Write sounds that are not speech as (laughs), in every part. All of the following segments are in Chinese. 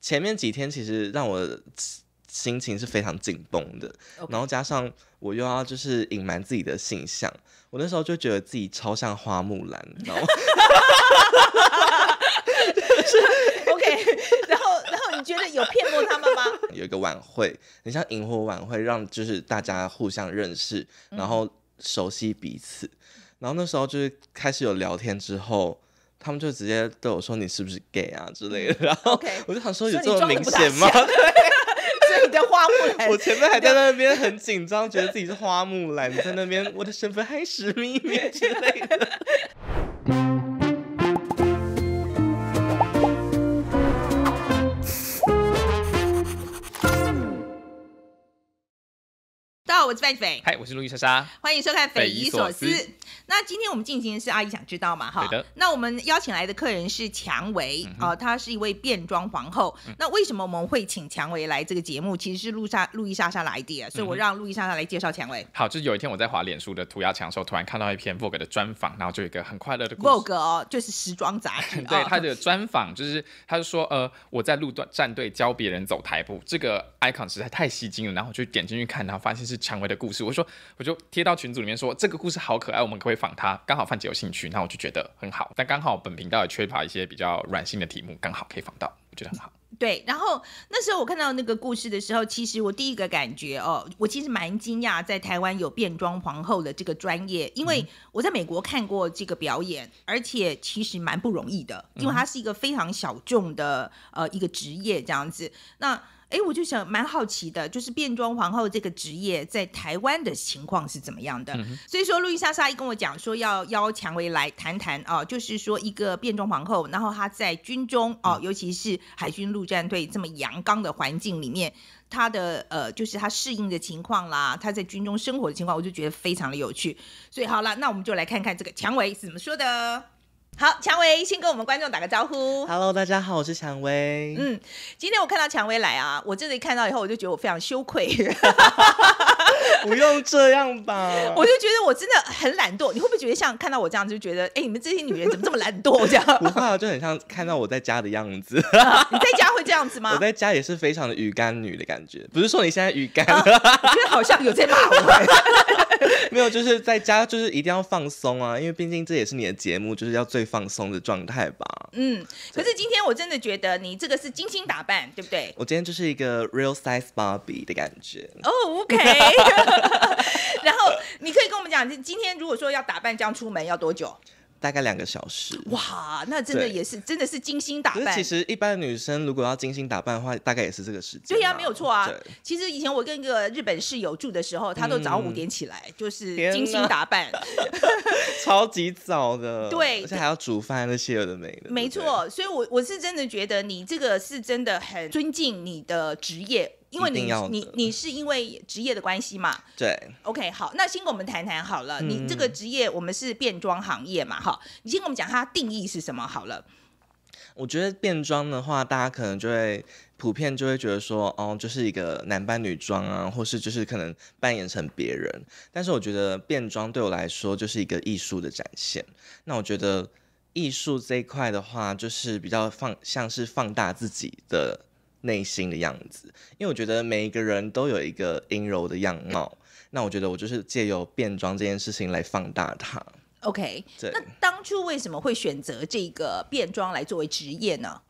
前面几天其实让我心情是非常紧绷的，然后加上我又要就是隐瞒自己的形象，我那时候就觉得自己超像花木兰，知道吗？(laughs) OK，然后然后你觉得有骗过他们吗？(laughs) 有一个晚会，你像萤火晚会，让就是大家互相认识，然后熟悉彼此，然后那时候就是开始有聊天之后。他们就直接对我说：“你是不是 gay 啊之类的。”然后我就想说：“有这么明显吗？” (laughs) 所以你在花木兰，(laughs) 我前面还在那边很紧张，觉得自己是花木兰，(laughs) 在那边我的身份还是秘密之类的。我是费斐，嗨，我是路易莎莎，欢迎收看《匪夷所思》。那今天我们进行的是阿姨想知道嘛？哈，的。那我们邀请来的客人是蔷薇啊，她是一位变装皇后。那为什么我们会请蔷薇来这个节目？其实是路莎路易莎莎的 idea，所以我让路易莎莎来介绍蔷薇。好，就是有一天我在滑脸书的涂鸦墙的时候，突然看到一篇 Vogue 的专访，然后就有一个很快乐的 Vogue 哦，就是时装杂志。(laughs) 对，他的专访就是，他就说呃，我在路段战队教别人走台步，这个 icon 实在太吸睛了，然后就点进去看，然后发现是蔷。为的故事，我说我就贴到群组里面说这个故事好可爱，我们可以仿它。刚好范姐有兴趣，那我就觉得很好。但刚好本频道也缺乏一些比较软性的题目，刚好可以仿到，我觉得很好。对。然后那时候我看到那个故事的时候，其实我第一个感觉哦，我其实蛮惊讶，在台湾有变装皇后的这个专业，因为我在美国看过这个表演，而且其实蛮不容易的，因为它是一个非常小众的呃一个职业这样子。那哎，我就想蛮好奇的，就是变装皇后这个职业在台湾的情况是怎么样的。所以说，路易莎莎一跟我讲说要邀蔷薇来谈谈啊，就是说一个变装皇后，然后她在军中哦，尤其是海军陆战队这么阳刚的环境里面，她的呃，就是她适应的情况啦，她在军中生活的情况，我就觉得非常的有趣。所以好了，那我们就来看看这个蔷薇是怎么说的。好，蔷薇，先跟我们观众打个招呼。Hello，大家好，我是蔷薇。嗯，今天我看到蔷薇来啊，我这里看到以后，我就觉得我非常羞愧。(laughs) (laughs) 不用这样吧，我就觉得我真的很懒惰。你会不会觉得像看到我这样，就觉得哎，你们这些女人怎么这么懒惰这样？不怕，就很像看到我在家的样子。(laughs) 你在家会这样子吗？我在家也是非常的鱼肝女的感觉，不是说你现在鱼竿，觉得好像有在骂我。(laughs) 没有，就是在家，就是一定要放松啊！因为毕竟这也是你的节目，就是要最放松的状态吧。嗯，可是今天我真的觉得你这个是精心打扮，对不对？我今天就是一个 real size Barbie 的感觉。哦，OK。(laughs) 然后你可以跟我们讲，今天如果说要打扮这样出门，要多久？大概两个小时，哇，那真的也是，真的是精心打扮。其实，一般女生如果要精心打扮的话，大概也是这个时间。对啊，没有错啊。其实以前我跟一个日本室友住的时候，她都早五点起来，就是精心打扮，(laughs) 超级早的。对，而且还要煮饭那些有的没的。没错，所以，我我是真的觉得你这个是真的很尊敬你的职业。因为你你你是因为职业的关系嘛？对。OK，好，那先跟我们谈谈好了。你这个职业，我们是变装行业嘛？哈，你先跟我们讲它定义是什么好了。我觉得变装的话，大家可能就会普遍就会觉得说，哦，就是一个男扮女装啊，或是就是可能扮演成别人。但是我觉得变装对我来说就是一个艺术的展现。那我觉得艺术这一块的话，就是比较放，像是放大自己的。内心的样子，因为我觉得每一个人都有一个阴柔的样貌，那我觉得我就是借由变装这件事情来放大它。OK，那当初为什么会选择这个变装来作为职业呢？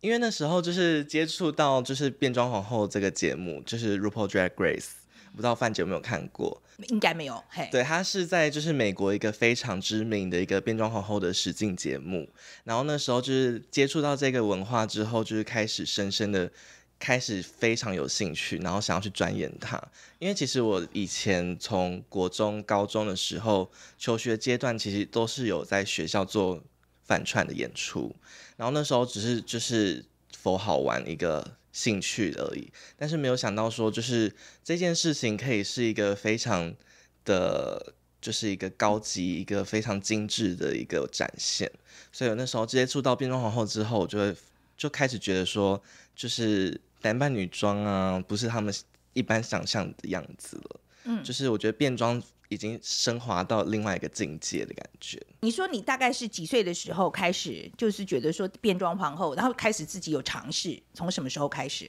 因为那时候就是接触到就是变装皇后这个节目，就是 r u p a u l Drag Race。不知道范姐有没有看过？应该没有。嘿，对，她是在就是美国一个非常知名的一个变装皇后的实境节目，然后那时候就是接触到这个文化之后，就是开始深深的开始非常有兴趣，然后想要去钻研它。因为其实我以前从国中、高中的时候求学阶段，其实都是有在学校做反串的演出，然后那时候只是就是否好玩一个。兴趣而已，但是没有想到说，就是这件事情可以是一个非常的，就是一个高级、一个非常精致的一个展现。所以那时候接触到变装皇后之后，我就会就开始觉得说，就是男扮女装啊，不是他们一般想象的样子了。嗯，就是我觉得变装。已经升华到另外一个境界的感觉。你说你大概是几岁的时候开始，就是觉得说变装皇后，然后开始自己有尝试，从什么时候开始？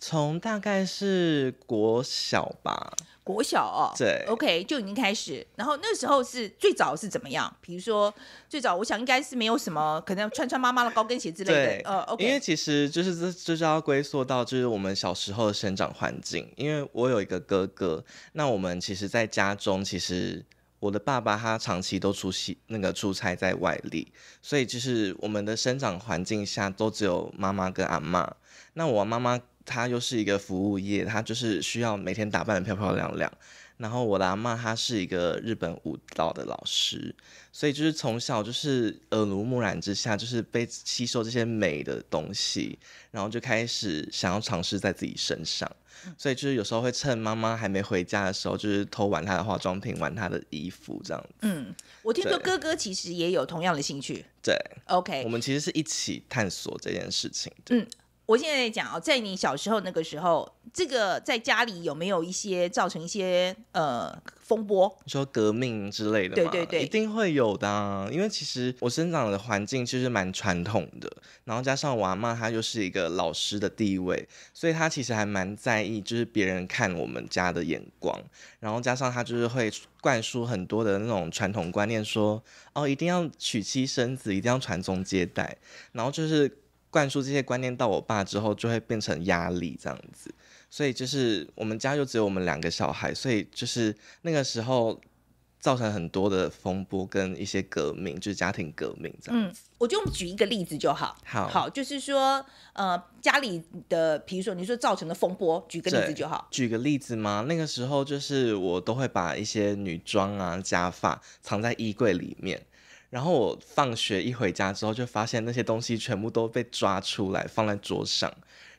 从大概是国小吧。我小哦，对，OK 就已经开始。然后那时候是最早是怎么样？比如说最早，我想应该是没有什么，可能穿穿妈妈的高跟鞋之类的，呃 o k 因为其实就是这就是要归溯到就是我们小时候的生长环境。因为我有一个哥哥，那我们其实在家中，其实我的爸爸他长期都出席那个出差在外力，所以就是我们的生长环境下都只有妈妈跟阿妈。那我妈妈。他又是一个服务业，他就是需要每天打扮的漂漂亮亮。然后我的阿妈她是一个日本舞蹈的老师，所以就是从小就是耳濡目染之下，就是被吸收这些美的东西，然后就开始想要尝试在自己身上。所以就是有时候会趁妈妈还没回家的时候，就是偷玩她的化妆品，玩她的衣服这样子。嗯，我听说哥哥其实也有同样的兴趣。对，OK，我们其实是一起探索这件事情的。嗯。我现在讲哦，在你小时候那个时候，这个在家里有没有一些造成一些呃风波？说革命之类的，对对对，一定会有的。因为其实我生长的环境其实蛮传统的，然后加上我阿妈她就是一个老师的地位，所以她其实还蛮在意，就是别人看我们家的眼光。然后加上她就是会灌输很多的那种传统观念，说哦，一定要娶妻生子，一定要传宗接代，然后就是。灌输这些观念到我爸之后，就会变成压力这样子。所以就是我们家就只有我们两个小孩，所以就是那个时候造成很多的风波跟一些革命，就是家庭革命这样。嗯，我就举一个例子就好。好，就是说，呃，家里的，比如说你说造成的风波，举个例子就好。举个例子吗？那个时候就是我都会把一些女装啊、假发藏在衣柜里面。然后我放学一回家之后，就发现那些东西全部都被抓出来放在桌上，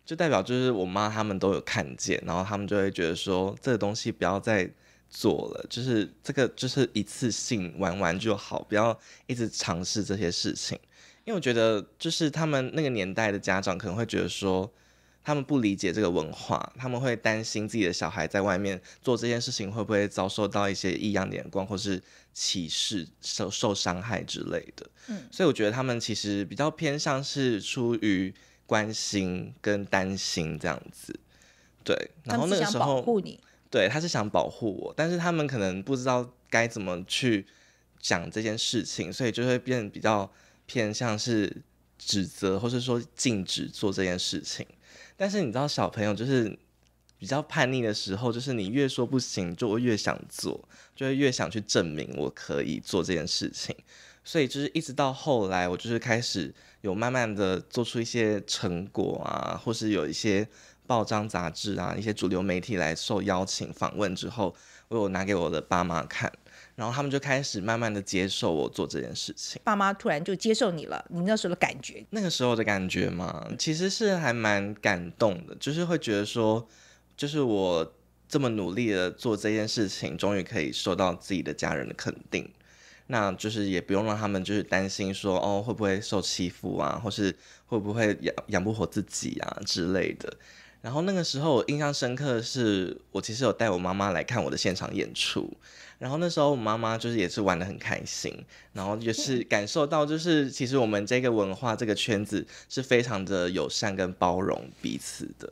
就代表就是我妈他们都有看见，然后他们就会觉得说这个东西不要再做了，就是这个就是一次性玩玩就好，不要一直尝试这些事情，因为我觉得就是他们那个年代的家长可能会觉得说。他们不理解这个文化，他们会担心自己的小孩在外面做这件事情会不会遭受到一些异样的眼光，或是歧视、受受伤害之类的。嗯，所以我觉得他们其实比较偏向是出于关心跟担心这样子。对，然后那个时候，对，他是想保护我，但是他们可能不知道该怎么去讲这件事情，所以就会变比较偏向是指责，或是说禁止做这件事情。但是你知道，小朋友就是比较叛逆的时候，就是你越说不行，就会越想做，就会越想去证明我可以做这件事情。所以就是一直到后来，我就是开始有慢慢的做出一些成果啊，或是有一些报章杂志啊，一些主流媒体来受邀请访问之后，我有拿给我的爸妈看。然后他们就开始慢慢的接受我做这件事情。爸妈突然就接受你了，你那时候的感觉？那个时候的感觉嘛，其实是还蛮感动的，就是会觉得说，就是我这么努力的做这件事情，终于可以受到自己的家人的肯定，那就是也不用让他们就是担心说，哦，会不会受欺负啊，或是会不会养养不活自己啊之类的。然后那个时候我印象深刻的是，我其实有带我妈妈来看我的现场演出。然后那时候我妈妈就是也是玩得很开心，然后也是感受到就是其实我们这个文化这个圈子是非常的友善跟包容彼此的，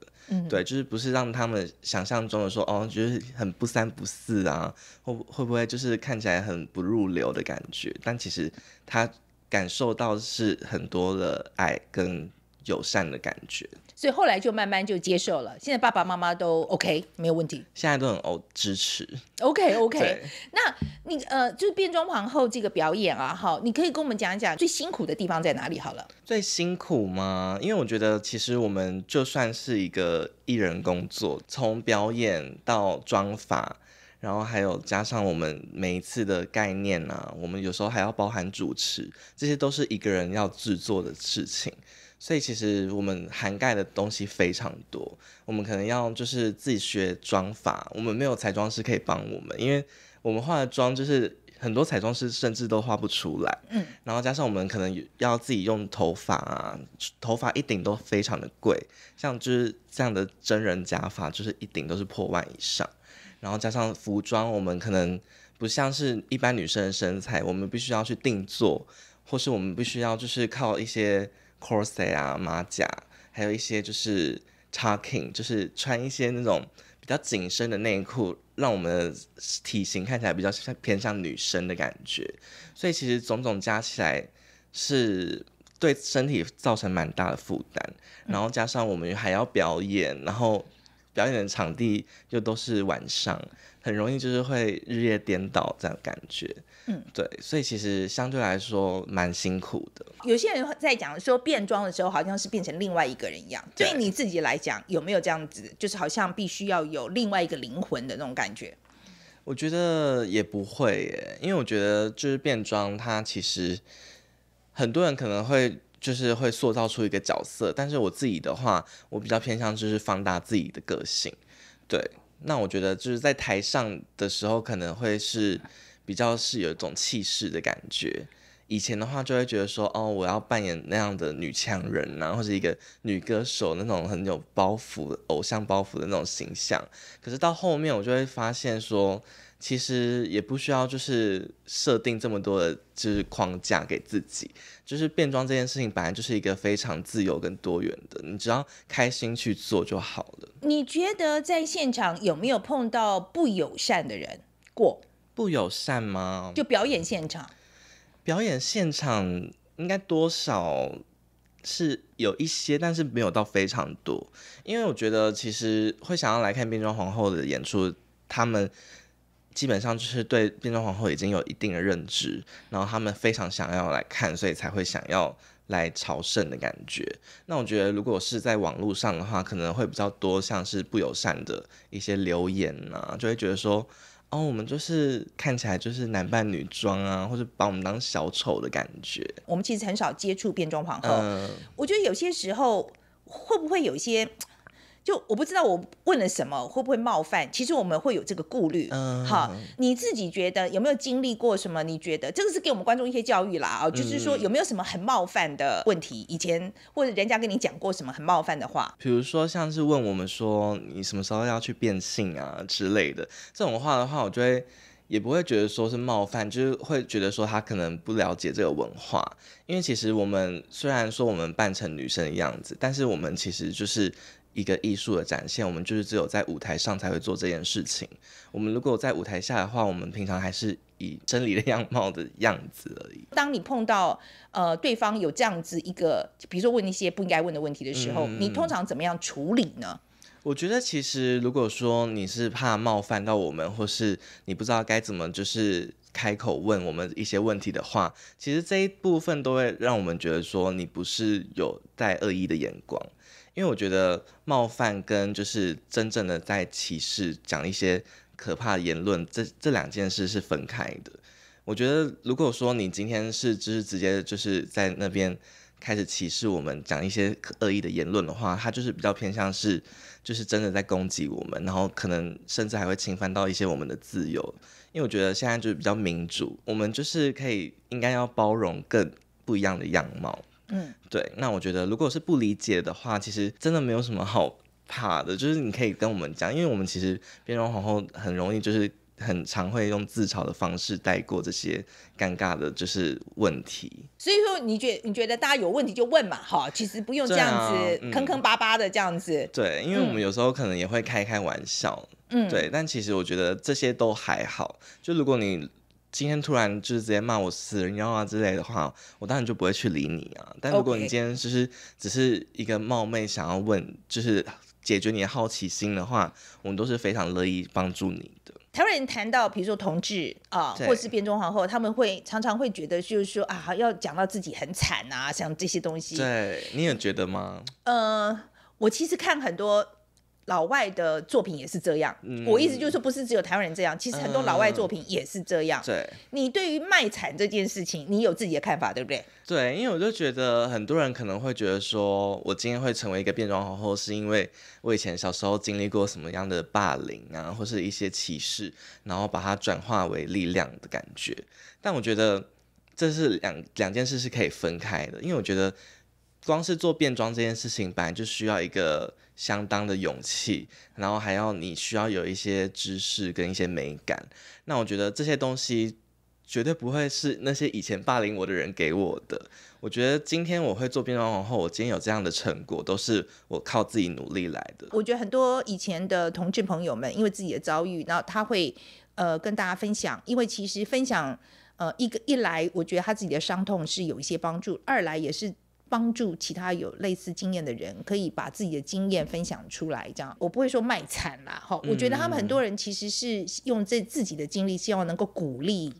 对，就是不是让他们想象中的说哦，就是很不三不四啊，会会不会就是看起来很不入流的感觉？但其实他感受到是很多的爱跟。友善的感觉，所以后来就慢慢就接受了。现在爸爸妈妈都 OK 没有问题，现在都很哦支持。OK OK。那你呃，就是变装皇后这个表演啊，哈，你可以跟我们讲一讲最辛苦的地方在哪里？好了，最辛苦吗？因为我觉得其实我们就算是一个艺人工作，从表演到妆法，然后还有加上我们每一次的概念啊，我们有时候还要包含主持，这些都是一个人要制作的事情。所以其实我们涵盖的东西非常多，我们可能要就是自己学妆法，我们没有彩妆师可以帮我们，因为我们化的妆就是很多彩妆师甚至都画不出来。嗯。然后加上我们可能要自己用头发啊，头发一顶都非常的贵，像就是这样的真人假发，就是一顶都是破万以上。然后加上服装，我们可能不像是一般女生的身材，我们必须要去定做，或是我们必须要就是靠一些。c o r s 啊，马甲，还有一些就是 talking，就是穿一些那种比较紧身的内裤，让我们体型看起来比较像偏向女生的感觉。所以其实种种加起来是对身体造成蛮大的负担。然后加上我们还要表演，然后。表演的场地又都是晚上，很容易就是会日夜颠倒这样感觉，嗯，对，所以其实相对来说蛮辛苦的。有些人在讲说变装的时候，好像是变成另外一个人一样。对你自己来讲，有没有这样子，就是好像必须要有另外一个灵魂的那种感觉？我觉得也不会，耶，因为我觉得就是变装，它其实很多人可能会。就是会塑造出一个角色，但是我自己的话，我比较偏向就是放大自己的个性。对，那我觉得就是在台上的时候，可能会是比较是有一种气势的感觉。以前的话就会觉得说，哦，我要扮演那样的女强人啊，或者一个女歌手那种很有包袱、偶像包袱的那种形象。可是到后面我就会发现说。其实也不需要，就是设定这么多的，就是框架给自己。就是变装这件事情本来就是一个非常自由跟多元的，你只要开心去做就好了。你觉得在现场有没有碰到不友善的人过？不友善吗？就表演现场，表演现场应该多少是有一些，但是没有到非常多。因为我觉得其实会想要来看变装皇后的演出，他们。基本上就是对变装皇后已经有一定的认知，然后他们非常想要来看，所以才会想要来朝圣的感觉。那我觉得，如果是在网络上的话，可能会比较多像是不友善的一些留言呐，就会觉得说，哦，我们就是看起来就是男扮女装啊，或者把我们当小丑的感觉。我们其实很少接触变装皇后，我觉得有些时候会不会有一些？就我不知道我问了什么会不会冒犯，其实我们会有这个顾虑。嗯，好，你自己觉得有没有经历过什么？你觉得这个是给我们观众一些教育啦啊，就是说有没有什么很冒犯的问题？以前或者人家跟你讲过什么很冒犯的话？比如说像是问我们说你什么时候要去变性啊之类的这种话的话，我就会也不会觉得说是冒犯，就是会觉得说他可能不了解这个文化，因为其实我们虽然说我们扮成女生的样子，但是我们其实就是。一个艺术的展现，我们就是只有在舞台上才会做这件事情。我们如果在舞台下的话，我们平常还是以真理的样貌的样子而已。当你碰到呃对方有这样子一个，比如说问一些不应该问的问题的时候，你通常怎么样处理呢？我觉得其实如果说你是怕冒犯到我们，或是你不知道该怎么就是开口问我们一些问题的话，其实这一部分都会让我们觉得说你不是有带恶意的眼光。因为我觉得冒犯跟就是真正的在歧视，讲一些可怕的言论，这这两件事是分开的。我觉得如果说你今天是就是直接就是在那边开始歧视我们，讲一些恶意的言论的话，他就是比较偏向是就是真的在攻击我们，然后可能甚至还会侵犯到一些我们的自由。因为我觉得现在就是比较民主，我们就是可以应该要包容更不一样的样貌。嗯，对，那我觉得如果是不理解的话，其实真的没有什么好怕的，就是你可以跟我们讲，因为我们其实边融皇后很容易就是很常会用自嘲的方式带过这些尴尬的，就是问题。所以说，你觉你觉得大家有问题就问嘛，哈，其实不用这样子坑坑巴巴的这样子。对，因为我们有时候可能也会开开玩笑，嗯，对，但其实我觉得这些都还好，就如果你。今天突然就是直接骂我死人妖啊之类的话，我当然就不会去理你啊。但如果你今天就是只是一个冒昧想要问，就是解决你的好奇心的话，我们都是非常乐意帮助你的。台湾人谈到比如说同志啊，或是变装皇后，他们会常常会觉得就是说啊，要讲到自己很惨啊，像这些东西。对你也觉得吗？呃，我其实看很多。老外的作品也是这样，我意思就是说，不是只有台湾人这样，其实很多老外作品也是这样。对，你对于卖惨这件事情，你有自己的看法，对不对？对，因为我就觉得很多人可能会觉得说，我今天会成为一个变装皇后，是因为我以前小时候经历过什么样的霸凌啊，或是一些歧视，然后把它转化为力量的感觉。但我觉得这是两两件事是可以分开的，因为我觉得光是做变装这件事情，本来就需要一个。相当的勇气，然后还要你需要有一些知识跟一些美感。那我觉得这些东西绝对不会是那些以前霸凌我的人给我的。我觉得今天我会做变装皇后，我今天有这样的成果，都是我靠自己努力来的。我觉得很多以前的同志朋友们，因为自己的遭遇，然后他会呃跟大家分享，因为其实分享呃一个一来，我觉得他自己的伤痛是有一些帮助，二来也是。帮助其他有类似经验的人，可以把自己的经验分享出来，这样我不会说卖惨啦，好，我觉得他们很多人其实是用这自己的经历，希望能够鼓励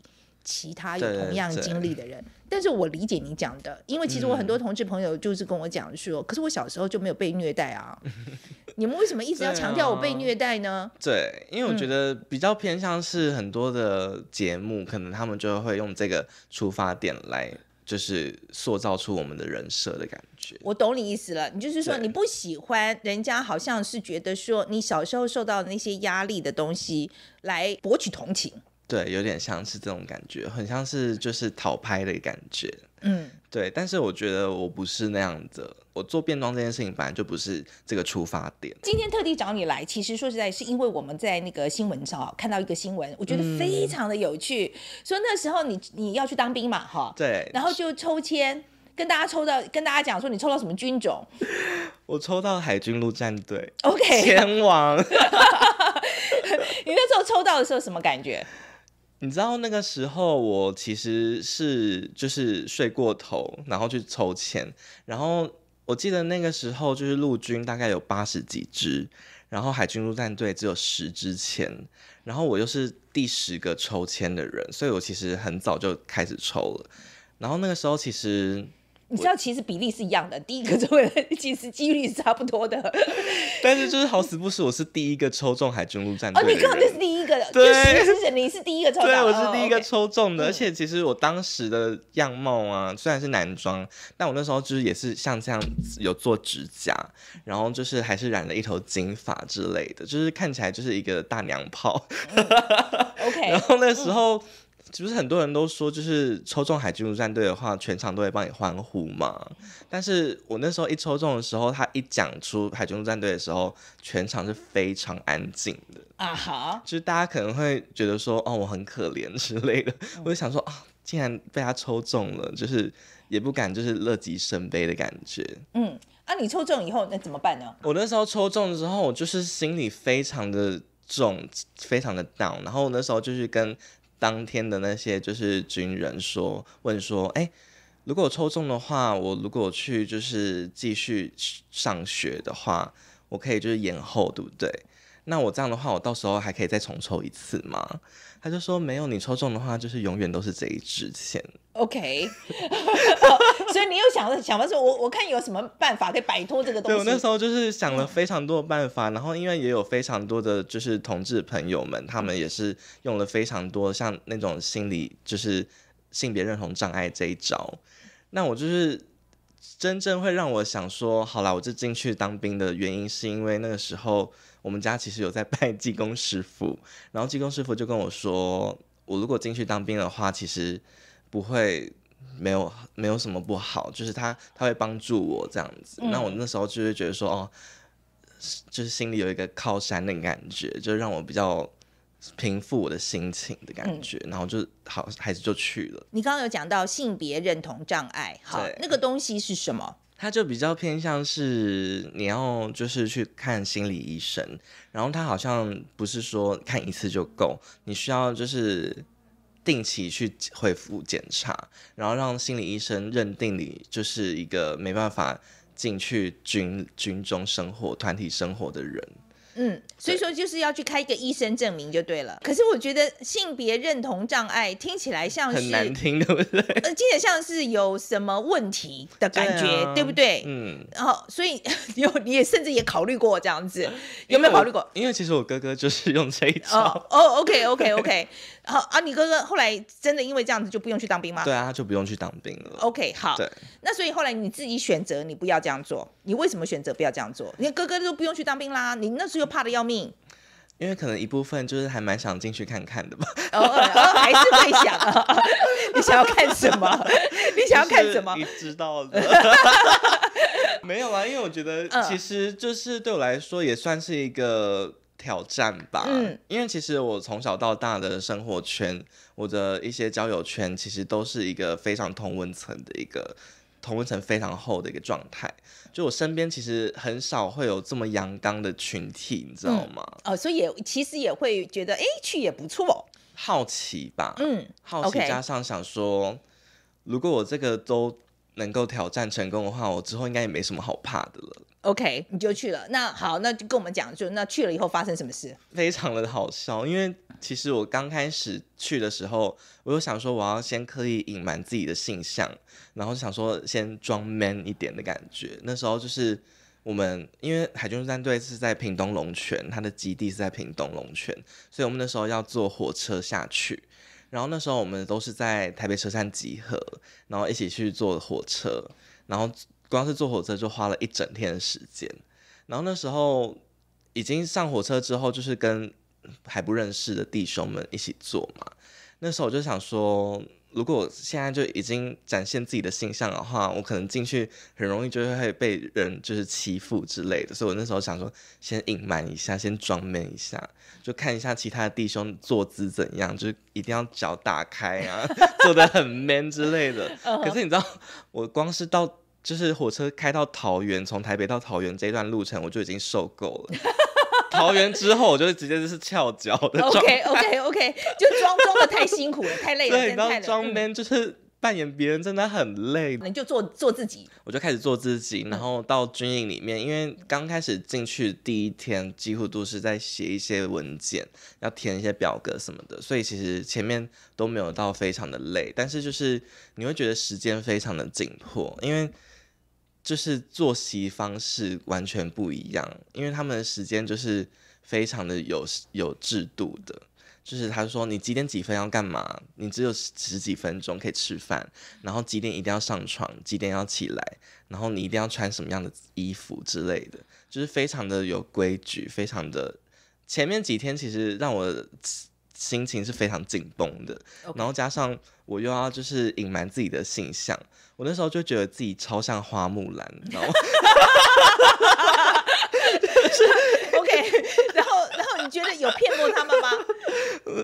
其他有同样经历的人。但是我理解你讲的，因为其实我很多同志朋友就是跟我讲说，可是我小时候就没有被虐待啊，(laughs) 你们为什么一直要强调我被虐待呢？对，因为我觉得比较偏向是很多的节目，可能他们就会用这个出发点来。就是塑造出我们的人设的感觉，我懂你意思了。你就是说，你不喜欢人家好像是觉得说你小时候受到那些压力的东西来博取同情。对，有点像是这种感觉，很像是就是讨拍的感觉。嗯，对。但是我觉得我不是那样子。我做变装这件事情本来就不是这个出发点。今天特地找你来，其实说实在，是因为我们在那个新闻上看到一个新闻，我觉得非常的有趣。说那时候你你要去当兵嘛，哈，对，然后就抽签，跟大家抽到，跟大家讲说你抽到什么军种。(laughs) 我抽到海军陆战队，OK，前 (laughs) 王。(laughs) 你那时候抽到的时候什么感觉？你知道那个时候我其实是就是睡过头，然后去抽签，然后。我记得那个时候，就是陆军大概有八十几支，然后海军陆战队只有十支签，然后我又是第十个抽签的人，所以我其实很早就开始抽了，然后那个时候其实。你知道，其实比例是一样的，第一个中的其实几率是差不多的。(laughs) 但是就是好死不死，我是第一个抽中海军陆战队。哦，你刚好就是第一个，对，而你是第一个抽中。对，我是第一个抽中的。而且其实我当时的样貌啊，虽然是男装，但我那时候就是也是像这样有做指甲，然后就是还是染了一头金发之类的，就是看起来就是一个大娘炮。OK，(laughs) 然后那时候。其不是很多人都说，就是抽中海军陆战队的话，全场都会帮你欢呼嘛？但是我那时候一抽中的时候，他一讲出海军陆战队的时候，全场是非常安静的啊！哈，就是大家可能会觉得说，哦，我很可怜之类的。我就想说，啊，竟然被他抽中了，就是也不敢，就是乐极生悲的感觉。嗯，啊，你抽中以后那怎么办呢？我那时候抽中的时候，我就是心里非常的重，非常的 down，然后我那时候就是跟。当天的那些就是军人说问说，哎，如果抽中的话，我如果去就是继续上学的话，我可以就是延后，对不对？那我这样的话，我到时候还可以再重抽一次吗？他就说没有，你抽中的话就是永远都是这一支钱。OK。(laughs) 想想法是我我看有什么办法可以摆脱这个东西。对，那时候就是想了非常多办法，然后因为也有非常多的就是同志朋友们，他们也是用了非常多像那种心理就是性别认同障碍这一招。那我就是真正会让我想说，好了，我就进去当兵的原因，是因为那个时候我们家其实有在拜济公师傅，然后济公师傅就跟我说，我如果进去当兵的话，其实不会。没有没有什么不好，就是他他会帮助我这样子。那我那时候就会觉得说，哦，就是心里有一个靠山的感觉，就让我比较平复我的心情的感觉。然后就好，孩子就去了。你刚刚有讲到性别认同障碍，好，那个东西是什么？他就比较偏向是你要就是去看心理医生，然后他好像不是说看一次就够，你需要就是。定期去恢复检查，然后让心理医生认定你就是一个没办法进去军军中生活、团体生活的人。嗯，所以说就是要去开一个医生证明就对了。可是我觉得性别认同障碍听起来像是难听，对不对？呃，听起来像是有什么问题的感觉，对不对？嗯。然后，所以 (laughs) 有你也甚至也考虑过这样子，有没有考虑过？因为其实我哥哥就是用这一招。哦，OK，OK，OK。(laughs) 好啊，你哥哥后来真的因为这样子就不用去当兵吗？对啊，他就不用去当兵了。OK，好。对。那所以后来你自己选择，你不要这样做。你为什么选择不要这样做？你哥哥都不用去当兵啦，你那时候怕的要命。因为可能一部分就是还蛮想进去看看的吧。还是会想。(laughs) 你想要看什么？你想要看什么？你知道的。(laughs) 没有啊，因为我觉得其实就是对我来说也算是一个。挑战吧，嗯，因为其实我从小到大的生活圈，我的一些交友圈，其实都是一个非常同温层的一个同温层非常厚的一个状态。就我身边其实很少会有这么阳刚的群体，你知道吗？哦，所以也其实也会觉得，哎，去也不错，好奇吧？嗯，好奇加上想说，如果我这个都能够挑战成功的话，我之后应该也没什么好怕的了。OK，你就去了。那好，那就跟我们讲，就那去了以后发生什么事？非常的好笑，因为其实我刚开始去的时候，我就想说我要先刻意隐瞒自己的性向，然后想说先装 man 一点的感觉。那时候就是我们因为海军战队是在屏东龙泉，它的基地是在屏东龙泉，所以我们那时候要坐火车下去。然后那时候我们都是在台北车站集合，然后一起去坐火车，然后。光是坐火车就花了一整天的时间，然后那时候已经上火车之后，就是跟还不认识的弟兄们一起坐嘛。那时候我就想说，如果我现在就已经展现自己的形象的话，我可能进去很容易就会被人就是欺负之类的。所以我那时候想说，先隐瞒一下，先装 man 一下，就看一下其他的弟兄坐姿怎样，就是一定要脚打开啊，(laughs) 坐的很 man 之类的。(laughs) 可是你知道，我光是到。就是火车开到桃园，从台北到桃园这一段路程，我就已经受够了。桃园之后，我就直接就是翘脚的 OK OK OK，就装装的太辛苦了，太累了。对，然后装 man 就是扮演别人真的很累，你就做做自己。我就开始做自己，然后到军营里面，因为刚开始进去第一天，几乎都是在写一些文件，要填一些表格什么的，所以其实前面都没有到非常的累，但是就是你会觉得时间非常的紧迫，因为。就是作息方式完全不一样，因为他们的时间就是非常的有有制度的，就是他说你几点几分要干嘛，你只有十几分钟可以吃饭，然后几点一定要上床，几点要起来，然后你一定要穿什么样的衣服之类的，就是非常的有规矩，非常的前面几天其实让我。心情是非常紧绷的，然后加上我又要就是隐瞒自己的形象，我那时候就觉得自己超像花木兰，知道吗？(laughs) OK，然后然后你觉得有骗过他们吗？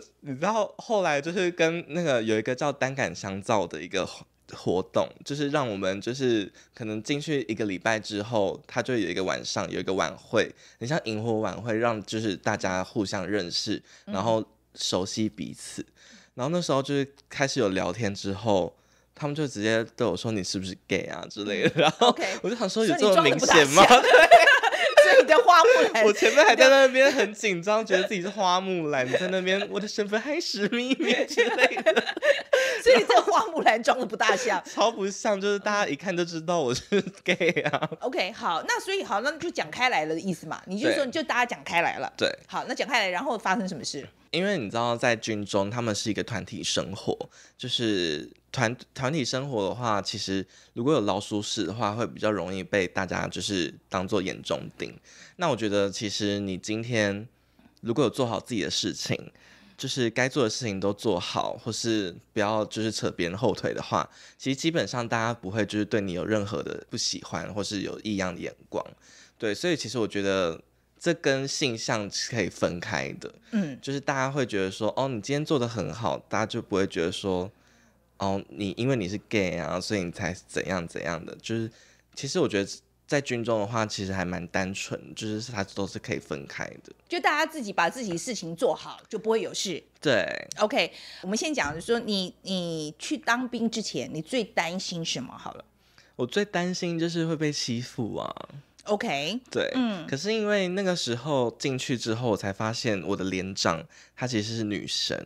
(laughs) 你知道后来就是跟那个有一个叫单杆香皂的一个活动，就是让我们就是可能进去一个礼拜之后，他就有一个晚上有一个晚会，你像萤火晚会，让就是大家互相认识，然后。熟悉彼此，然后那时候就是开始有聊天之后，他们就直接对我说：“你是不是 gay 啊之类的。”然后我就想说：“有这么明显吗？” (laughs) 对，所以你在花木兰。我前面还在那边很紧张，觉得自己是花木兰，在那边我的身份还是秘密之类的。(laughs) 所以这花木兰装的不大像，超不像，就是大家一看就知道我是 (laughs) gay 啊。OK，好，那所以好，那就讲开来了的意思嘛，你就说你就大家讲开来了。对，好，那讲开来，然后发生什么事？因为你知道，在军中他们是一个团体生活，就是团团体生活的话，其实如果有老鼠屎的话，会比较容易被大家就是当做眼中钉。那我觉得，其实你今天如果有做好自己的事情，就是该做的事情都做好，或是不要就是扯别人后腿的话，其实基本上大家不会就是对你有任何的不喜欢，或是有异样的眼光。对，所以其实我觉得。这跟性向是可以分开的，嗯，就是大家会觉得说，哦，你今天做的很好，大家就不会觉得说，哦，你因为你是 gay 啊，所以你才怎样怎样的。就是其实我觉得在军中的话，其实还蛮单纯，就是他都是可以分开的。就大家自己把自己事情做好，就不会有事。对，OK，我们先讲说，你你去当兵之前，你最担心什么？好了，我最担心就是会被欺负啊。OK，对，嗯，可是因为那个时候进去之后，我才发现我的连长她其实是女生，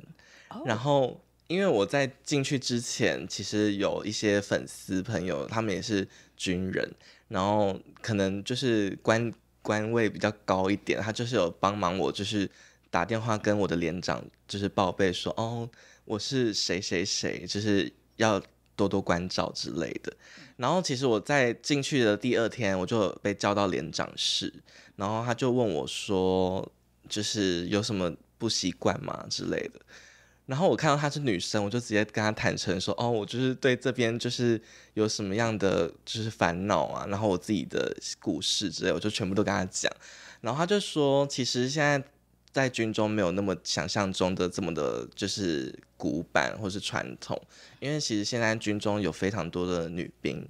然后因为我在进去之前，其实有一些粉丝朋友，他们也是军人，然后可能就是官官位比较高一点，他就是有帮忙我，就是打电话跟我的连长就是报备说，哦，我是谁谁谁，就是要。多多关照之类的。然后，其实我在进去的第二天，我就被叫到连长室，然后他就问我说：“就是有什么不习惯吗之类的？”然后我看到她是女生，我就直接跟她坦诚说：“哦，我就是对这边就是有什么样的就是烦恼啊，然后我自己的故事之类，我就全部都跟她讲。”然后她就说：“其实现在。”在军中没有那么想象中的这么的，就是古板或是传统，因为其实现在军中有非常多的女兵，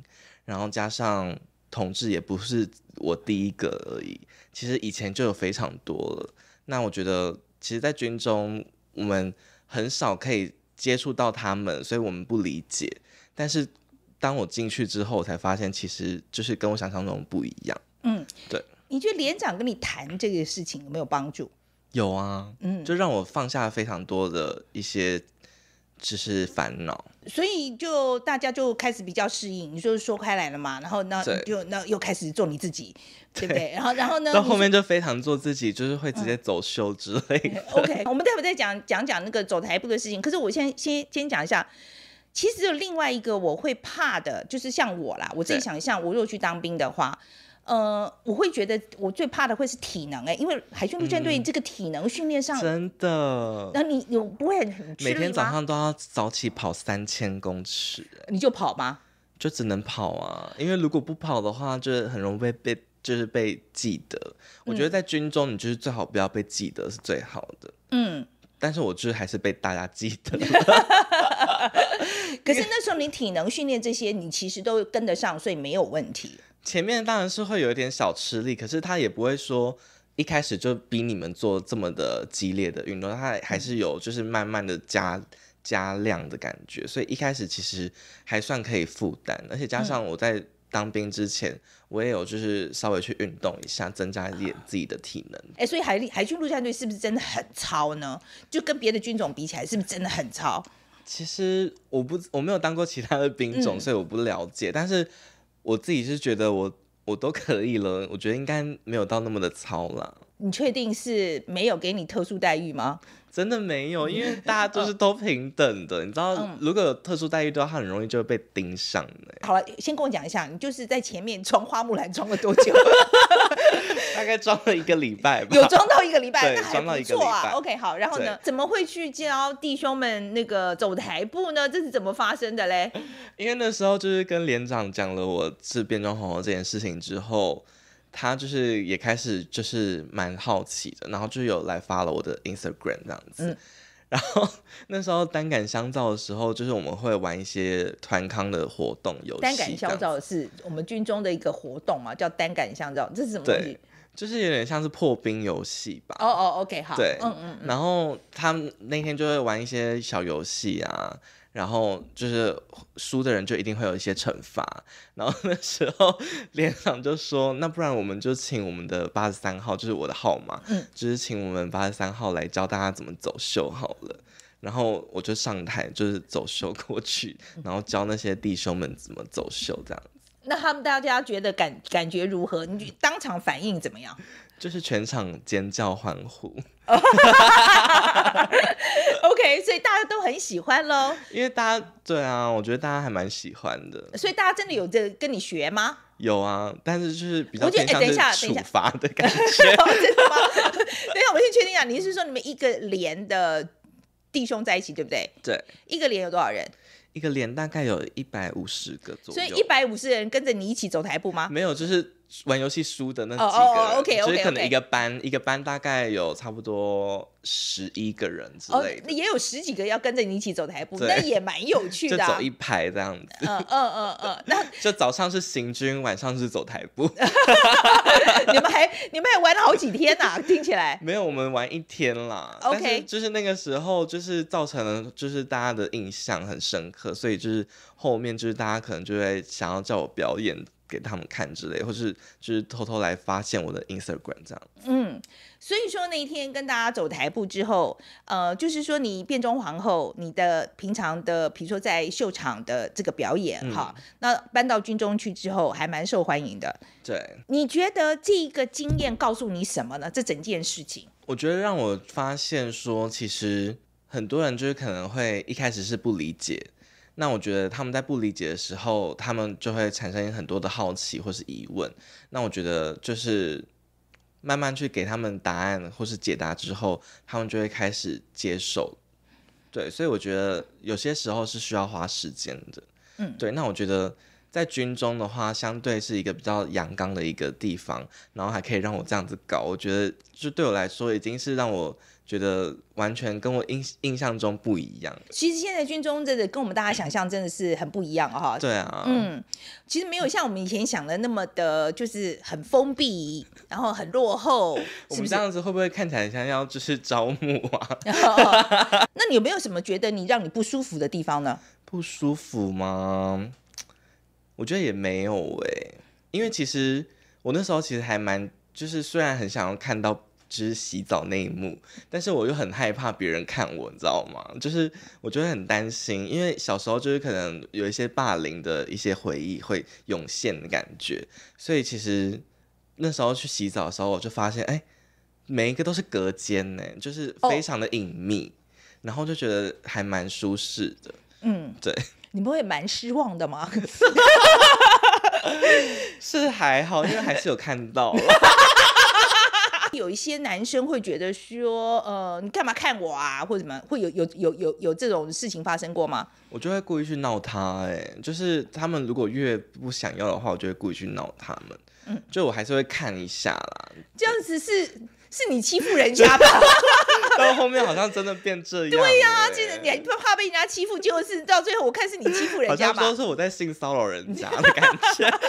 然后加上同志也不是我第一个而已，其实以前就有非常多了。那我觉得，其实，在军中我们很少可以接触到他们，所以我们不理解。但是当我进去之后，才发现其实就是跟我想象中不一样。嗯，对。你觉得连长跟你谈这个事情有没有帮助？有啊，嗯，就让我放下非常多的一些就是烦恼，所以就大家就开始比较适应。你说说开来了嘛，然后那就那又开始做你自己，对不对？然后然后呢，到后面就非常做自己，就是会直接走秀之类的。(laughs) OK，我们待会再讲讲讲那个走台步的事情。可是我先先先讲一下，其实有另外一个我会怕的，就是像我啦，我自己想象，我如果去当兵的话。呃，我会觉得我最怕的会是体能哎，因为海军陆战队这个体能训练上真的，那你有不会很每天早上都要早起跑三千公尺，你就跑吗？就只能跑啊，因为如果不跑的话，就是很容易被就是被记得。我觉得在军中，你就是最好不要被记得是最好的。嗯，但是我就是还是被大家记得。(laughs) 可是那时候你体能训练这些，你其实都跟得上，所以没有问题。前面当然是会有一点小吃力，可是他也不会说一开始就逼你们做这么的激烈的运动，他还是有就是慢慢的加加量的感觉，所以一开始其实还算可以负担，而且加上我在当兵之前，我也有就是稍微去运动一下，增加一点自己的体能。哎，所以海海军陆战队是不是真的很超呢？就跟别的军种比起来，是不是真的很超？其实我不我没有当过其他的兵种，所以我不了解，但是。我自己是觉得我我都可以了，我觉得应该没有到那么的糙了。你确定是没有给你特殊待遇吗？真的没有，因为 (laughs) 大家都是都平等的，你知道，如果有特殊待遇的话，他很容易就会被盯上。好了，先跟我讲一下，你就是在前面装花木兰装了多久？(laughs) 大概装了一个礼拜吧，有装到一个礼拜，那还不错啊。OK，好，然后呢，怎么会去教弟兄们那个走台步呢？这是怎么发生的嘞？(laughs) 因为那时候就是跟连长讲了我是变装皇后这件事情之后，他就是也开始就是蛮好奇的，然后就有来发了我的 Instagram 这样子。然后 (laughs) 那时候单杆相照的时候，就是我们会玩一些团康的活动游戏。单杆相照是我们军中的一个活动嘛，叫单杆相照，这是什么？西？就是有点像是破冰游戏吧。哦哦，OK，好。对，嗯嗯。然后他们那天就会玩一些小游戏啊，然后就是输的人就一定会有一些惩罚。然后那时候 (laughs) 连长就说：“那不然我们就请我们的八十三号，就是我的号码，就是请我们八十三号来教大家怎么走秀好了。”然后我就上台就是走秀过去，然后教那些弟兄们怎么走秀这样。那他们大家觉得感感觉如何？你当场反应怎么样？就是全场尖叫欢呼。(laughs) OK，所以大家都很喜欢喽。因为大家对啊，我觉得大家还蛮喜欢的。所以大家真的有这跟你学吗？有啊，但是就是比较偏向等一下等一下处罚的感觉。(laughs) 真的吗？(laughs) 等一下，我先确定一下，你是说你们一个连的弟兄在一起，对不对？对。一个连有多少人？一个连大概有一百五十个左右，所以一百五十人跟着你一起走台步吗？没有，就是。玩游戏输的那几个，o okay, o k 可能一个班一个班大概有差不多十一个人之类的，也有十几个要跟着你一起走台步，那也蛮有趣的，(laughs) 走一排这样子。嗯嗯嗯嗯，那 (laughs) 就早上是行军，晚上是走台步。(laughs) 你们还你们还玩了好几天呐？听起来没有，我们玩一天啦。OK，就是那个时候，就是造成了就是大家的印象很深刻，所以就是后面就是大家可能就会想要叫我表演。给他们看之类，或是就是偷偷来发现我的 Instagram 这样。嗯，所以说那一天跟大家走台步之后，呃，就是说你变装皇后，你的平常的，比如说在秀场的这个表演，哈，那搬到军中去之后，还蛮受欢迎的。对，你觉得这一个经验告诉你什么呢？这整件事情，我觉得让我发现说，其实很多人就是可能会一开始是不理解。那我觉得他们在不理解的时候，他们就会产生很多的好奇或是疑问。那我觉得就是慢慢去给他们答案或是解答之后，他们就会开始接受。对，所以我觉得有些时候是需要花时间的。嗯，对。那我觉得在军中的话，相对是一个比较阳刚的一个地方，然后还可以让我这样子搞。我觉得就对我来说已经是让我。觉得完全跟我印印象中不一样。其实现在军中真的跟我们大家想象真的是很不一样哈。对啊，嗯，其实没有像我们以前想的那么的，就是很封闭，然后很落后。(laughs) 我们这样子会不会看起来像要就是招募啊？(laughs) 那你有没有什么觉得你让你不舒服的地方呢？不舒服吗？我觉得也没有哎，因为其实我那时候其实还蛮，就是虽然很想要看到。只是洗澡那一幕，但是我又很害怕别人看我，你知道吗？就是我觉得很担心，因为小时候就是可能有一些霸凌的一些回忆会涌现的感觉，所以其实那时候去洗澡的时候，我就发现，哎，每一个都是隔间呢，就是非常的隐秘，然后就觉得还蛮舒适的。嗯，对，(laughs) 你们会蛮失望的吗？(laughs) (laughs) 是还好，因为还是有看到。有一些男生会觉得说，呃，你干嘛看我啊？或者什么会有有有有有这种事情发生过吗？我就会故意去闹他，哎，就是他们如果越不想要的话，我就会故意去闹他们。嗯，就我还是会看一下啦。这样子是是你欺负人家吧？(laughs) 到后面好像真的变这样。对呀，就是你怕被人家欺负，就是到最后我看是你欺负人家吧？好像都是我在性骚扰人家的感觉。(laughs) (laughs)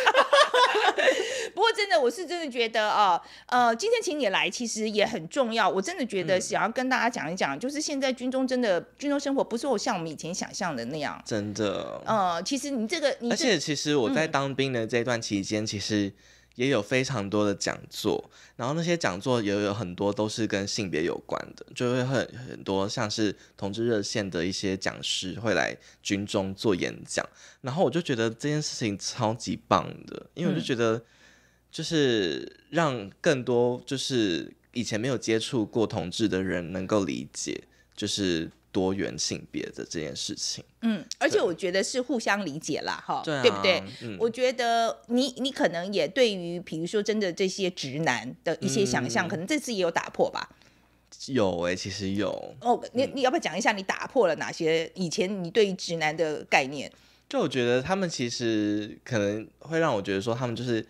不过，真的，我是真的觉得啊，呃，今天请你来，其实也很重要。我真的觉得想要跟大家讲一讲，就是现在军中真的军中生活，不是我像我们以前想象的那样。真的。呃，其实你这个，而且其实我在当兵的这段期间，其实也有非常多的讲座，然后那些讲座也有很多都是跟性别有关的，就会很很多像是同志热线的一些讲师会来军中做演讲，然后我就觉得这件事情超级棒的，因为我就觉得。就是让更多就是以前没有接触过同志的人能够理解，就是多元性别的这件事情。嗯，而且我觉得是互相理解啦，哈，对对不对？我觉得你你可能也对于，比如说真的这些直男的一些想象，可能这次也有打破吧。有诶，其实有哦。你你要不要讲一下你打破了哪些以前你对直男的概念？就我觉得他们其实可能会让我觉得说他们就是。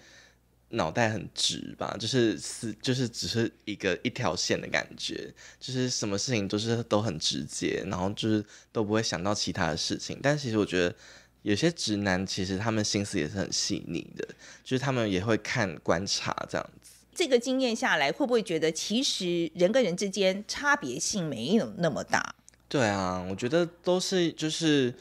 脑袋很直吧，就是是就是只是一个一条线的感觉，就是什么事情都是都很直接，然后就是都不会想到其他的事情。但其实我觉得有些直男其实他们心思也是很细腻的，就是他们也会看观察这样子。这个经验下来，会不会觉得其实人跟人之间差别性没有那么大？对啊，我觉得都是就是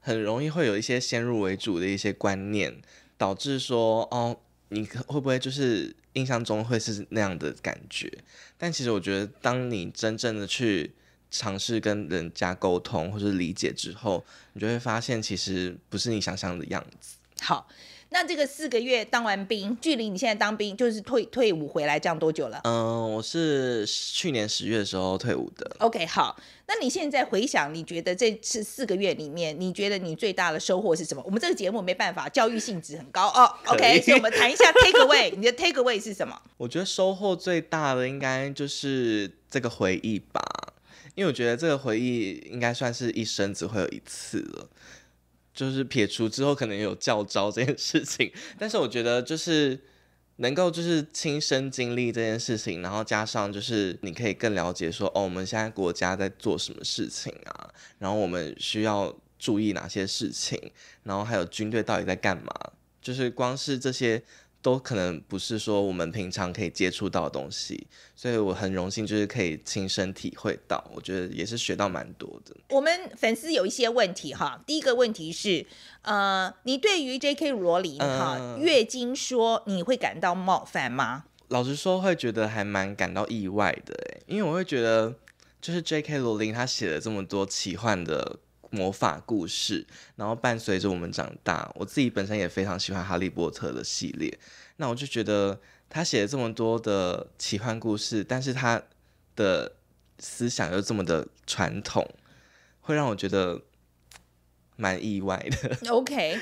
很容易会有一些先入为主的一些观念，导致说哦。你会不会就是印象中会是那样的感觉？但其实我觉得，当你真正的去尝试跟人家沟通或者理解之后，你就会发现，其实不是你想象的样子。好。那这个四个月当完兵，距离你现在当兵就是退退伍回来这样多久了？嗯，我是去年十月的时候退伍的。OK，好，那你现在回想，你觉得这次四个月里面，你觉得你最大的收获是什么？我们这个节目没办法，教育性质很高哦。OK，我们谈一下 take away，(laughs) 你的 take away 是什么？我觉得收获最大的应该就是这个回忆吧，因为我觉得这个回忆应该算是一生只会有一次了。就是撇除之后，可能有教招这件事情，但是我觉得就是能够就是亲身经历这件事情，然后加上就是你可以更了解说，哦，我们现在国家在做什么事情啊，然后我们需要注意哪些事情，然后还有军队到底在干嘛，就是光是这些。都可能不是说我们平常可以接触到的东西，所以我很荣幸就是可以亲身体会到，我觉得也是学到蛮多的。我们粉丝有一些问题哈，第一个问题是，呃，你对于 J.K. 罗琳哈月经说你会感到冒犯吗？老实说，会觉得还蛮感到意外的因为我会觉得就是 J.K. 罗琳他写了这么多奇幻的。魔法故事，然后伴随着我们长大。我自己本身也非常喜欢《哈利波特》的系列，那我就觉得他写了这么多的奇幻故事，但是他的思想又这么的传统，会让我觉得。蛮意外的，(laughs) OK。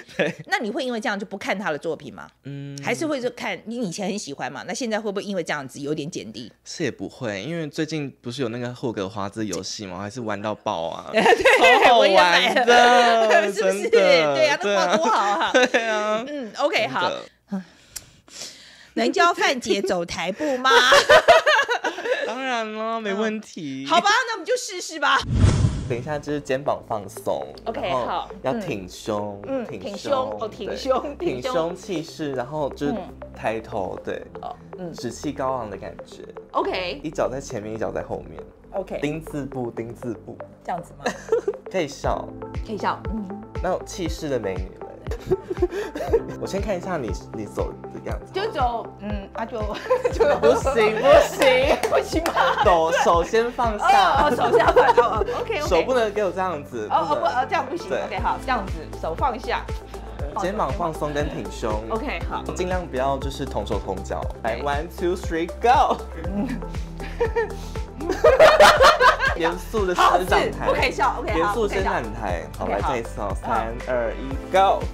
那你会因为这样就不看他的作品吗？嗯，还是会就看，你以前很喜欢嘛。那现在会不会因为这样子有点减力？是也不会，因为最近不是有那个霍格华兹游戏吗？还是玩到爆啊？(laughs) 对对，我也玩的，(laughs) 不是？对呀，那多好啊！对啊，嗯，OK，好。能教范姐走台步吗？当然了，没问题。好吧，那我们就试试吧。等一下，就是肩膀放松，OK，好，要挺胸，嗯，挺胸，哦，(laughs) 挺胸，挺胸气势，然后就是抬头，对，哦，嗯，趾气高昂的感觉，OK，一脚在前面，一脚在后面，OK，丁字步，丁字步，这样子吗？(laughs) 可以笑，可以笑，嗯，那种气势的美女。(laughs) 我先看一下你你走的样子，就走，嗯，啊就 (laughs) 就不行不行不行，手手先放下，哦手先放下，OK (laughs) OK，手不能给我这样子，哦不哦这样不行，OK 好这样子，手放下，肩膀放松跟挺胸，OK 好，尽量不要就是同手同脚，来 one two three go，严肃的伸展台，不可以笑，OK，严肃伸展台，好来再一次哦，三二一 go。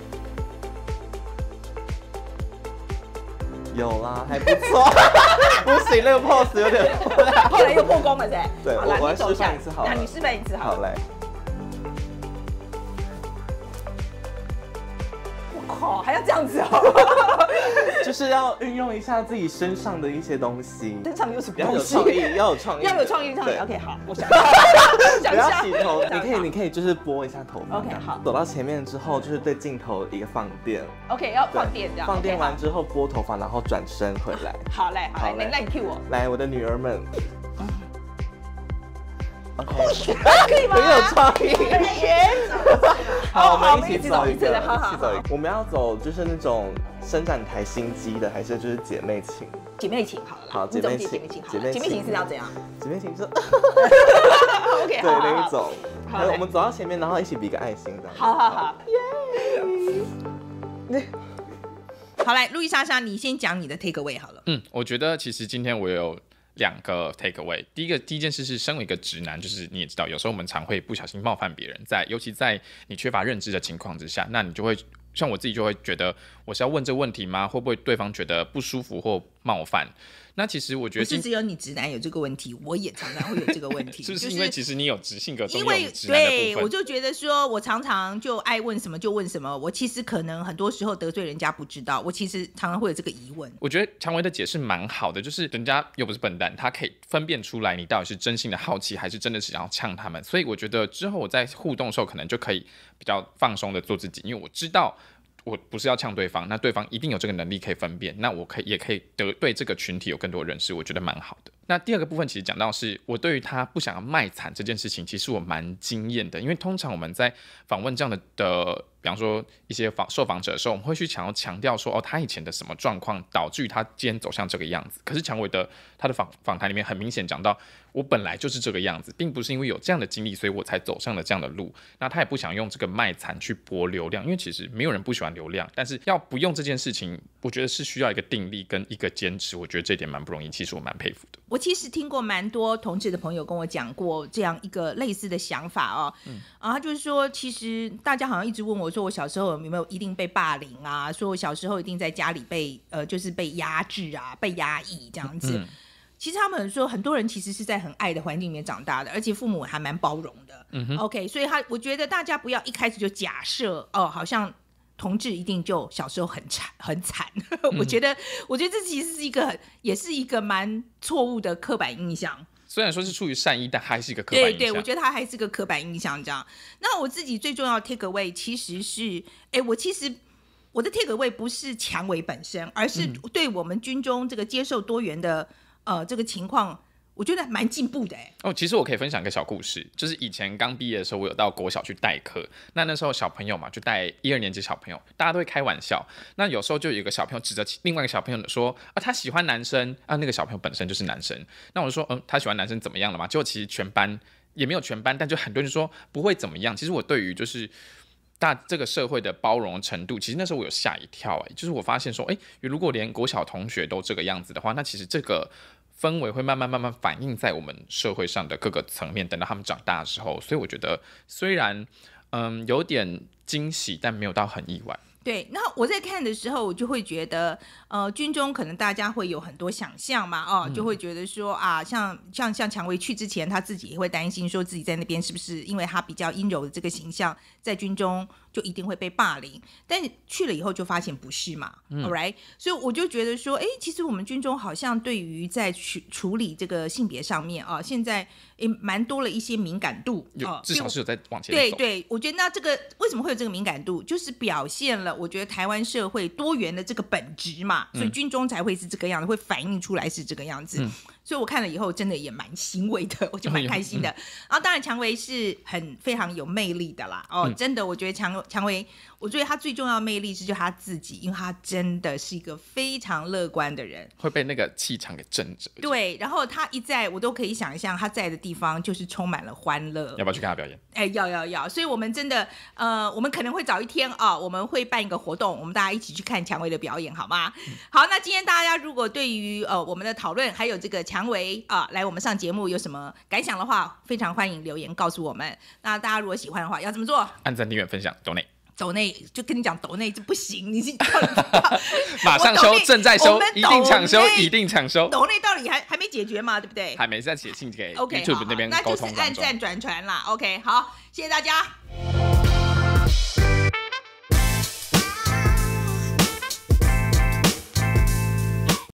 有啦，还不错。(laughs) 不行，那个 pose 有点，(laughs) 后来又破功了噻。对，我来示范一次好。了。你示范一次好好嘞。我靠，还要这样子哦。(laughs) 就是要运用一下自己身上的一些东西。身上又是比较有创意，要有创意，要有创意，创意。OK，好。我想。(laughs) 不要洗头，你可以，你可以就是拨一下头发。OK，好。走到前面之后，就是对镜头一个放电。OK，要放电这样。放电完之后，拨头发，然后转身回来。好嘞，好嘞，那你替我来，我的女儿们。可以吗？很有创意。好，我们一起走一个，一起走一个。我们要走就是那种伸展台心机的，还是就是姐妹情？姐妹情，好了啦。好，姐妹情，姐妹情，姐妹情是要怎样？姐妹情是，哈哈哈那一 OK，好。我们走到前面，然后一起比个爱心，的，好好好，耶！好来，路易莎莎，你先讲你的 take away 好了。嗯，我觉得其实今天我有两个 take away。第一个，第一件事是，身为一个直男，就是你也知道，有时候我们常会不小心冒犯别人，在尤其在你缺乏认知的情况之下，那你就会。像我自己就会觉得，我是要问这个问题吗？会不会对方觉得不舒服或冒犯？那其实我觉得不是只有你直男有这个问题，我也常常会有这个问题。(laughs) 是不是因为其实你有直性格？因为对，我就觉得说，我常常就爱问什么就问什么。我其实可能很多时候得罪人家不知道，我其实常常会有这个疑问。我觉得常威的解释蛮好的，就是人家又不是笨蛋，他可以分辨出来你到底是真心的好奇，还是真的是想要呛他们。所以我觉得之后我在互动的时候，可能就可以比较放松的做自己，因为我知道。我不是要呛对方，那对方一定有这个能力可以分辨。那我可以也可以得对这个群体有更多认识，我觉得蛮好的。那第二个部分其实讲到是我对于他不想要卖惨这件事情，其实我蛮惊艳的，因为通常我们在访问这样的的，比方说一些访受访者的时候，我们会去想要强调说，哦，他以前的什么状况导致于他今天走向这个样子。可是强伟的他的访访谈里面很明显讲到，我本来就是这个样子，并不是因为有这样的经历，所以我才走上了这样的路。那他也不想用这个卖惨去博流量，因为其实没有人不喜欢流量，但是要不用这件事情，我觉得是需要一个定力跟一个坚持，我觉得这点蛮不容易，其实我蛮佩服的。其实听过蛮多同志的朋友跟我讲过这样一个类似的想法哦，啊，就是说，其实大家好像一直问我说，我小时候有没有一定被霸凌啊？说我小时候一定在家里被呃，就是被压制啊，被压抑这样子。其实他们说，很多人其实是在很爱的环境里面长大的，而且父母还蛮包容的。嗯、OK，所以他，我觉得大家不要一开始就假设哦，好像。同志一定就小时候很惨 (laughs) 很惨，我觉得我觉得这其实是一个也是一个蛮错误的刻板印象。虽然说是出于善意，但还是一个刻板印象。对对，我觉得他还是个刻板印象这样。那我自己最重要的 take away 其实是，哎，我其实我的 take away 不是强为本身，而是对我们军中这个接受多元的呃这个情况。我觉得蛮进步的诶。哦，其实我可以分享一个小故事，就是以前刚毕业的时候，我有到国小去代课。那那时候小朋友嘛，就带一二年级小朋友，大家都会开玩笑。那有时候就有一个小朋友指着另外一个小朋友说：“啊，他喜欢男生啊。”那个小朋友本身就是男生。那我就说：“嗯，他喜欢男生怎么样了嘛？”结果其实全班也没有全班，但就很多就说不会怎么样。其实我对于就是大这个社会的包容程度，其实那时候我有吓一跳哎。就是我发现说，哎，如果连国小同学都这个样子的话，那其实这个。氛围会慢慢慢慢反映在我们社会上的各个层面。等到他们长大的时候，所以我觉得虽然嗯有点惊喜，但没有到很意外。对，那我在看的时候，我就会觉得，呃，军中可能大家会有很多想象嘛，哦，就会觉得说啊，像像像蔷薇去之前，他自己也会担心说自己在那边是不是，因为他比较阴柔的这个形象在军中。就一定会被霸凌，但去了以后就发现不是嘛，，All right？所以我就觉得说，哎，其实我们军中好像对于在处处理这个性别上面啊，现在也蛮多了一些敏感度，至少是有在往前。对对，我觉得那这个为什么会有这个敏感度，就是表现了我觉得台湾社会多元的这个本质嘛，所以军中才会是这个样子，会反映出来是这个样子。所以我看了以后，真的也蛮欣慰的，我就蛮开心的。然后，当然，蔷薇是很非常有魅力的啦。哦，真的，我觉得蔷蔷薇，我觉得他最重要的魅力是就他自己，因为他真的是一个非常乐观的人，会被那个气场给震着。对，然后他一在，我都可以想象他在的地方就是充满了欢乐。要不要去看他表演？哎，要要要！所以我们真的，呃，我们可能会早一天啊，我们会办一个活动，我们大家一起去看蔷薇的表演，好吗？好，那今天大家如果对于呃我们的讨论还有这个蔷，唐维啊，来我们上节目有什么感想的话，非常欢迎留言告诉我们。那大家如果喜欢的话，要怎么做？按赞、订阅、分享、d 内。抖内就跟你讲，抖内就不行，你是 (laughs) 马上收，正在收，一定抢收，一定抢收。抖内到底还还没解决嘛？对不对？还没在写信给 YouTube 那边沟通。那就是按赞转传啦。OK，好，谢谢大家。